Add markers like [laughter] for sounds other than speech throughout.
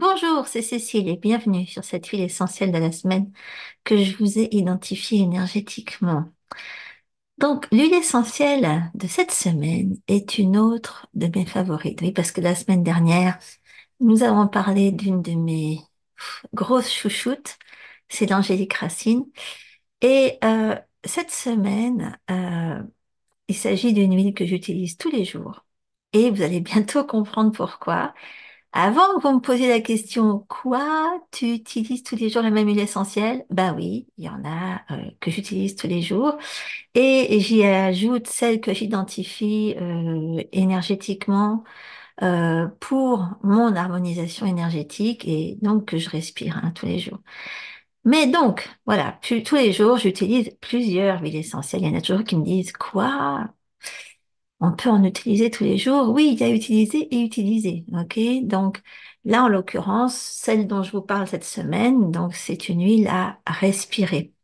Bonjour, c'est Cécile et bienvenue sur cette huile essentielle de la semaine que je vous ai identifiée énergétiquement. Donc, l'huile essentielle de cette semaine est une autre de mes favorites. Oui, parce que la semaine dernière, nous avons parlé d'une de mes grosses chouchoutes, c'est l'Angélique Racine. Et euh, cette semaine, euh, il s'agit d'une huile que j'utilise tous les jours. Et vous allez bientôt comprendre pourquoi. Avant que vous me posiez la question, quoi, tu utilises tous les jours la même huile essentielle? Ben oui, il y en a euh, que j'utilise tous les jours. Et j'y ajoute celle que j'identifie euh, énergétiquement euh, pour mon harmonisation énergétique et donc que je respire hein, tous les jours. Mais donc, voilà, tous les jours, j'utilise plusieurs huiles essentielles. Il y en a toujours qui me disent, quoi? on peut en utiliser tous les jours. Oui, il y a utilisé et utilisé. Ok, donc là en l'occurrence, celle dont je vous parle cette semaine, donc c'est une huile à respirer.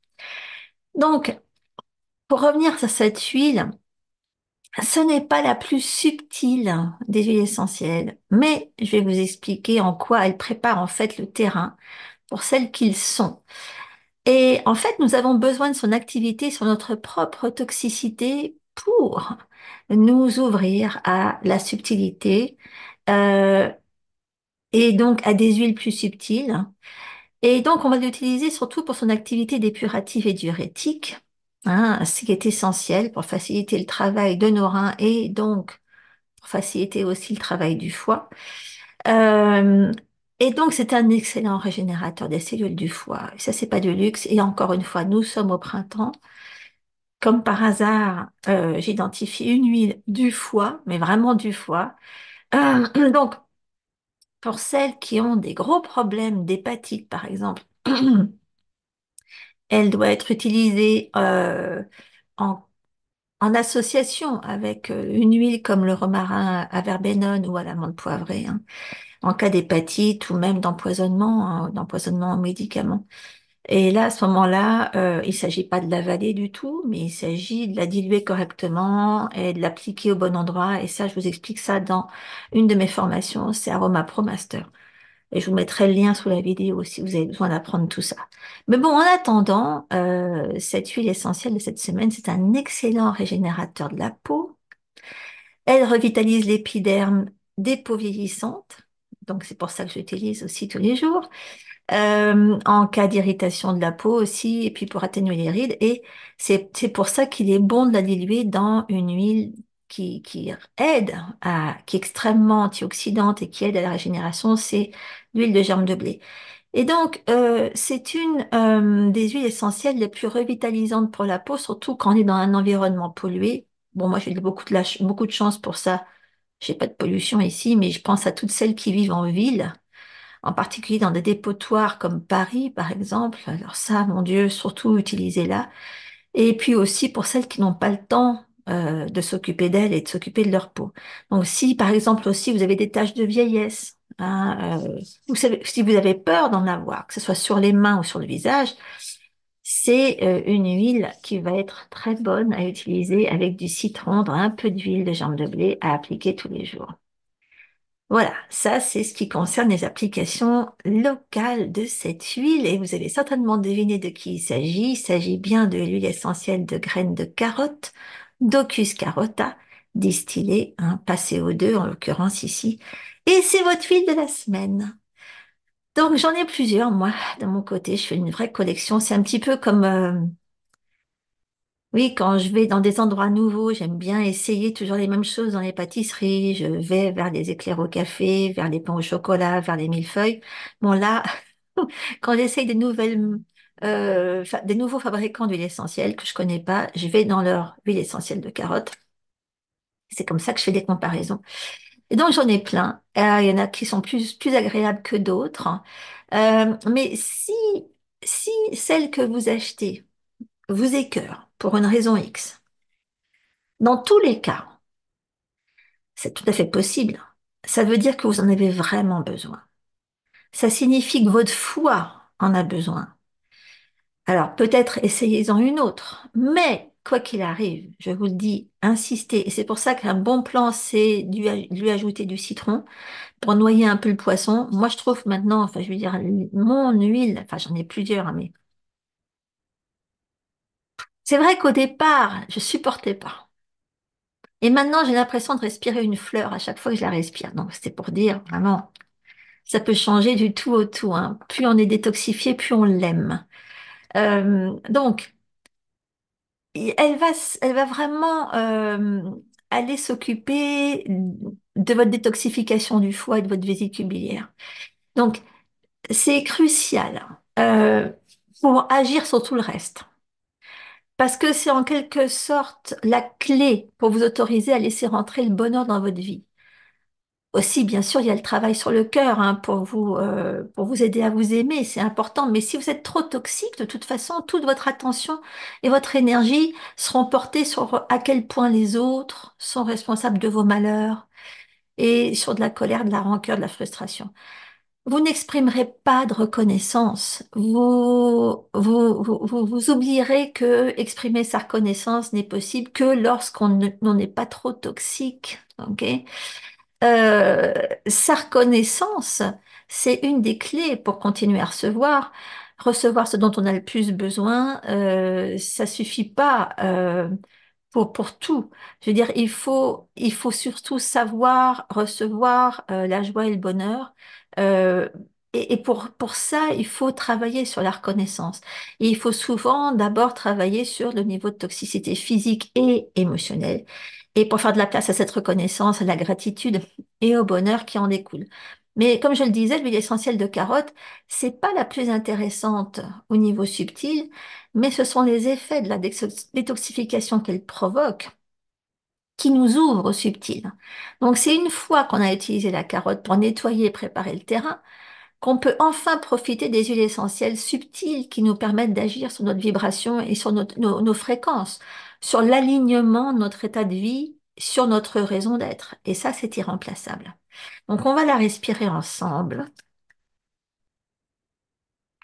Donc, pour revenir sur cette huile, ce n'est pas la plus subtile des huiles essentielles, mais je vais vous expliquer en quoi elle prépare en fait le terrain pour celles qu'ils sont. Et en fait, nous avons besoin de son activité sur notre propre toxicité pour nous ouvrir à la subtilité euh, et donc à des huiles plus subtiles. Et donc, on va l'utiliser surtout pour son activité dépurative et diurétique, hein, ce qui est essentiel pour faciliter le travail de nos reins et donc pour faciliter aussi le travail du foie. Euh, et donc, c'est un excellent régénérateur des cellules du foie. Et ça, c'est pas du luxe. Et encore une fois, nous sommes au printemps comme par hasard, euh, j'identifie une huile du foie, mais vraiment du foie. Euh, [clears throat] donc, pour celles qui ont des gros problèmes d'hépatite, par exemple, [clears throat] elle doit être utilisée euh, en, association avec une huile comme le romarin à verbenone ou à l'amande poivrée, hein, en cas d'hépatite ou même d'empoisonnement, hein, d'empoisonnement en médicaments. Et là, à ce moment-là, euh, il s'agit pas de l'avaler du tout, mais il s'agit de la diluer correctement et de l'appliquer au bon endroit. Et ça, je vous explique ça dans une de mes formations, c'est Aroma Pro Master. Et je vous mettrai le lien sous la vidéo si vous avez besoin d'apprendre tout ça. Mais bon, en attendant, euh, cette huile essentielle de cette semaine, c'est un excellent régénérateur de la peau. Elle revitalise l'épiderme des peaux vieillissantes. Donc c'est pour ça que j'utilise aussi tous les jours euh, en cas d'irritation de la peau aussi, et puis pour atténuer les rides. Et c'est pour ça qu'il est bon de la diluer dans une huile qui, qui aide, à, qui est extrêmement antioxydante et qui aide à la régénération, c'est l'huile de germe de blé. Et donc, euh, c'est une euh, des huiles essentielles les plus revitalisantes pour la peau, surtout quand on est dans un environnement pollué. Bon, moi, j'ai beaucoup de, beaucoup de chance pour ça. J'ai pas de pollution ici, mais je pense à toutes celles qui vivent en ville en particulier dans des dépotoirs comme Paris, par exemple. Alors ça, mon Dieu, surtout utilisez-la. Et puis aussi pour celles qui n'ont pas le temps euh, de s'occuper d'elles et de s'occuper de leur peau. Donc si, par exemple, aussi vous avez des taches de vieillesse, hein, euh, ou si vous avez peur d'en avoir, que ce soit sur les mains ou sur le visage, c'est euh, une huile qui va être très bonne à utiliser avec du citron, un peu d'huile de germe de blé à appliquer tous les jours. Voilà, ça c'est ce qui concerne les applications locales de cette huile et vous avez certainement deviné de qui il s'agit. Il s'agit bien de l'huile essentielle de graines de carotte, Docus carota, distillée, un hein, passé au 2 en l'occurrence ici. Et c'est votre huile de la semaine. Donc j'en ai plusieurs moi de mon côté, je fais une vraie collection. C'est un petit peu comme euh, oui, quand je vais dans des endroits nouveaux, j'aime bien essayer toujours les mêmes choses dans les pâtisseries. Je vais vers les éclairs au café, vers les pains au chocolat, vers les millefeuilles. Bon, là, [laughs] quand j'essaye des nouvelles, euh, des nouveaux fabricants d'huile essentielle que je connais pas, je vais dans leur huile essentielle de carotte. C'est comme ça que je fais des comparaisons. Et donc j'en ai plein. Euh, il y en a qui sont plus, plus agréables que d'autres. Euh, mais si, si celle que vous achetez vous écœure, pour une raison X. Dans tous les cas, c'est tout à fait possible. Ça veut dire que vous en avez vraiment besoin. Ça signifie que votre foi en a besoin. Alors peut-être essayez-en une autre, mais quoi qu'il arrive, je vous le dis, insistez. Et c'est pour ça qu'un bon plan, c'est de lui ajouter du citron pour noyer un peu le poisson. Moi, je trouve maintenant, enfin, je veux dire, mon huile, enfin, j'en ai plusieurs, hein, mais c'est vrai qu'au départ, je supportais pas. Et maintenant, j'ai l'impression de respirer une fleur à chaque fois que je la respire. Donc, c'est pour dire vraiment, ça peut changer du tout au tout. Hein. Plus on est détoxifié, plus on l'aime. Euh, donc, elle va, elle va vraiment euh, aller s'occuper de votre détoxification du foie et de votre vésicule biliaire. Donc, c'est crucial euh, pour agir sur tout le reste. Parce que c'est en quelque sorte la clé pour vous autoriser à laisser rentrer le bonheur dans votre vie. Aussi, bien sûr, il y a le travail sur le cœur hein, pour vous, euh, pour vous aider à vous aimer, c'est important. Mais si vous êtes trop toxique, de toute façon, toute votre attention et votre énergie seront portées sur à quel point les autres sont responsables de vos malheurs et sur de la colère, de la rancœur, de la frustration vous n'exprimerez pas de reconnaissance. Vous, vous, vous, vous oublierez que exprimer sa reconnaissance n'est possible que lorsqu'on n'est pas trop toxique. ok euh, sa reconnaissance, c'est une des clés pour continuer à recevoir. Recevoir ce dont on a le plus besoin, euh, ça suffit pas. Euh, pour, pour, tout. Je veux dire, il faut, il faut surtout savoir recevoir euh, la joie et le bonheur, euh, et, pour, pour ça, il faut travailler sur la reconnaissance. Et il faut souvent d'abord travailler sur le niveau de toxicité physique et émotionnelle. Et pour faire de la place à cette reconnaissance, à la gratitude et au bonheur qui en découle. Mais comme je le disais, l'huile essentielle de carotte, c'est pas la plus intéressante au niveau subtil, mais ce sont les effets de la détoxification qu'elle provoque qui nous ouvre au subtil. Donc c'est une fois qu'on a utilisé la carotte pour nettoyer et préparer le terrain, qu'on peut enfin profiter des huiles essentielles subtiles qui nous permettent d'agir sur notre vibration et sur nos, fréquences, sur l'alignement de notre état de vie, sur notre raison d'être. Et ça, c'est irremplaçable. Donc on va la respirer ensemble.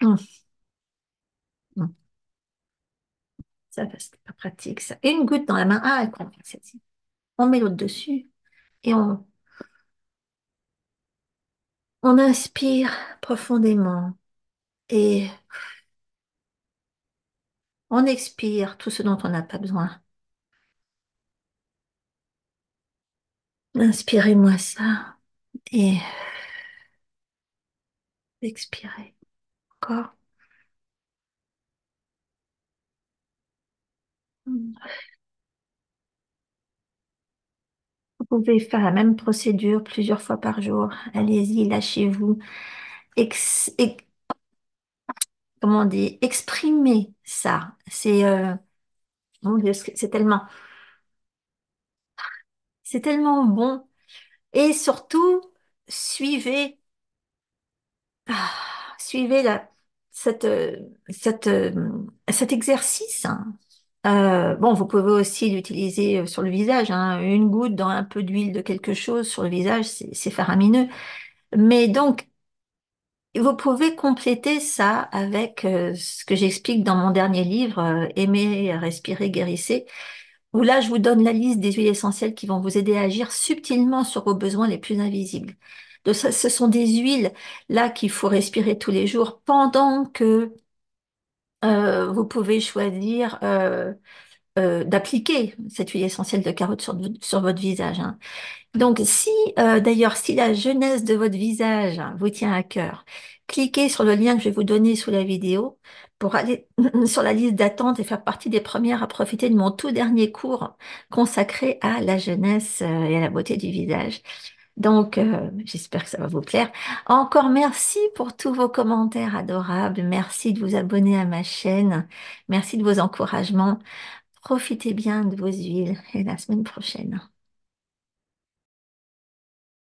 Hum. Hum. Ça, c'est pas pratique, ça. une goutte dans la main. Ah, elle convient, celle-ci on met l'autre dessus et on, on inspire profondément et on expire tout ce dont on n'a pas besoin. Inspirez-moi ça et expirez encore. pouvez faire la même procédure plusieurs fois par jour. Allez-y, lâchez-vous. comment Exprimez ça. Euh, c'est tellement, c'est tellement bon. Et surtout, suivez, ah, suivez la, cette, euh, cette, euh, cet exercice. Hein. Euh, bon, vous pouvez aussi l'utiliser euh, sur le visage. Hein. Une goutte dans un peu d'huile de quelque chose sur le visage, c'est faramineux. Mais donc, vous pouvez compléter ça avec euh, ce que j'explique dans mon dernier livre, Aimer, respirer, Guérir, où là, je vous donne la liste des huiles essentielles qui vont vous aider à agir subtilement sur vos besoins les plus invisibles. Donc, ce sont des huiles là qu'il faut respirer tous les jours pendant que euh, vous pouvez choisir euh, euh, d'appliquer cette huile essentielle de carotte sur, votre visage. Hein. Donc, si d'ailleurs, si la jeunesse de votre visage vous tient à cœur, cliquez sur le lien que je vais vous donner sous la vidéo pour aller [laughs] sur la liste d'attente et faire partie des premières à profiter de mon tout dernier cours consacré à la jeunesse et à la beauté du visage. Donc, euh, j'espère que ça va vous plaire. Encore merci pour tous vos commentaires adorables. Merci de vous abonner à ma chaîne. Merci de vos encouragements. Profitez bien de vos huiles et la semaine prochaine.